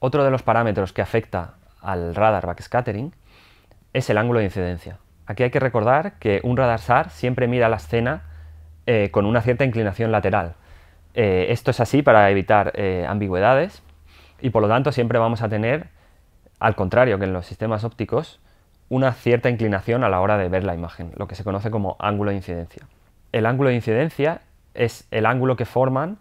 Otro de los parámetros que afecta al radar backscattering es el ángulo de incidencia. Aquí hay que recordar que un radar SAR siempre mira la escena eh, con una cierta inclinación lateral. Eh, esto es así para evitar eh, ambigüedades y por lo tanto siempre vamos a tener, al contrario que en los sistemas ópticos, una cierta inclinación a la hora de ver la imagen, lo que se conoce como ángulo de incidencia. El ángulo de incidencia es el ángulo que forman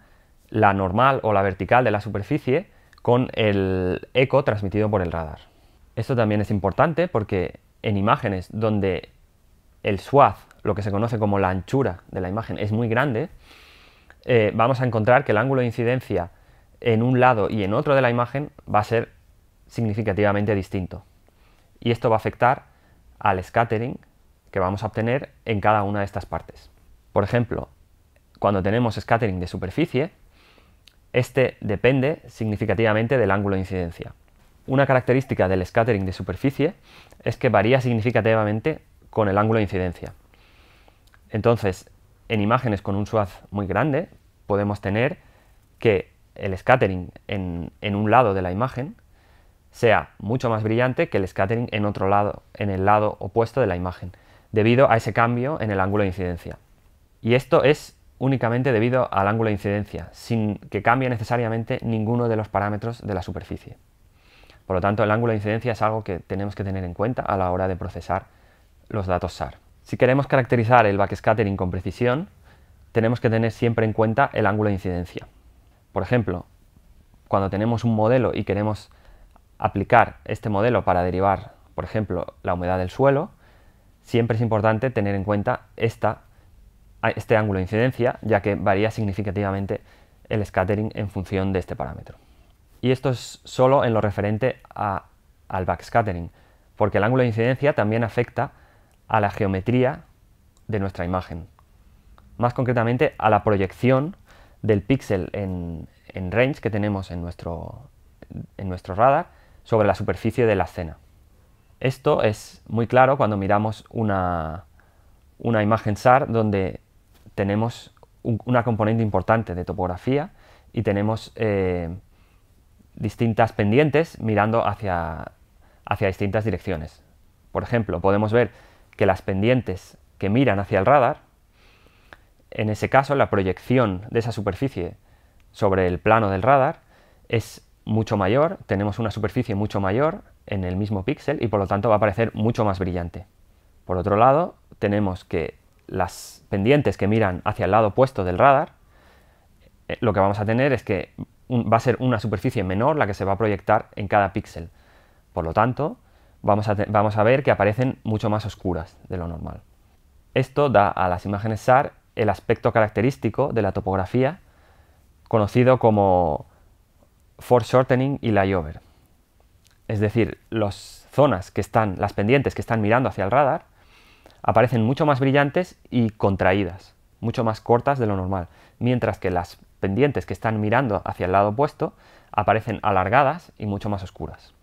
la normal o la vertical de la superficie con el eco transmitido por el radar. Esto también es importante porque en imágenes donde el swath, lo que se conoce como la anchura de la imagen, es muy grande, eh, vamos a encontrar que el ángulo de incidencia en un lado y en otro de la imagen va a ser significativamente distinto. Y esto va a afectar al scattering que vamos a obtener en cada una de estas partes. Por ejemplo, cuando tenemos scattering de superficie, este depende significativamente del ángulo de incidencia. Una característica del scattering de superficie es que varía significativamente con el ángulo de incidencia. Entonces, en imágenes con un swath muy grande, podemos tener que el scattering en, en, un lado de la imagen sea mucho más brillante que el scattering en otro lado, en el lado opuesto de la imagen, debido a ese cambio en el ángulo de incidencia. Y esto es únicamente debido al ángulo de incidencia, sin que cambie necesariamente ninguno de los parámetros de la superficie. Por lo tanto, el ángulo de incidencia es algo que tenemos que tener en cuenta a la hora de procesar los datos SAR. Si queremos caracterizar el backscattering con precisión, tenemos que tener siempre en cuenta el ángulo de incidencia. Por ejemplo, cuando tenemos un modelo y queremos aplicar este modelo para derivar, por ejemplo, la humedad del suelo, siempre es importante tener en cuenta esta este ángulo de incidencia, ya que varía significativamente el scattering en función de este parámetro. Y esto es solo en lo referente al backscattering, porque el ángulo de incidencia también afecta a la geometría de nuestra imagen, más concretamente a la proyección del píxel en, en, range que tenemos en nuestro, en nuestro radar sobre la superficie de la escena. Esto es muy claro cuando miramos una, una imagen SAR donde tenemos una componente importante de topografía y tenemos eh, distintas pendientes mirando hacia, hacia distintas direcciones. Por ejemplo, podemos ver que las pendientes que miran hacia el radar, en ese caso la proyección de esa superficie sobre el plano del radar es mucho mayor, tenemos una superficie mucho mayor en el mismo píxel y por lo tanto va a parecer mucho más brillante. Por otro lado, tenemos que las pendientes que miran hacia el lado opuesto del radar, eh, lo que vamos a tener es que va a ser una superficie menor la que se va a proyectar en cada píxel. Por lo tanto, vamos a, vamos a ver que aparecen mucho más oscuras de lo normal. Esto da a las imágenes SAR el aspecto característico de la topografía conocido como foreshortening y layover. Es decir, las zonas que están, las pendientes que están mirando hacia el radar, aparecen mucho más brillantes y contraídas, mucho más cortas de lo normal, mientras que las pendientes que están mirando hacia el lado opuesto aparecen alargadas y mucho más oscuras.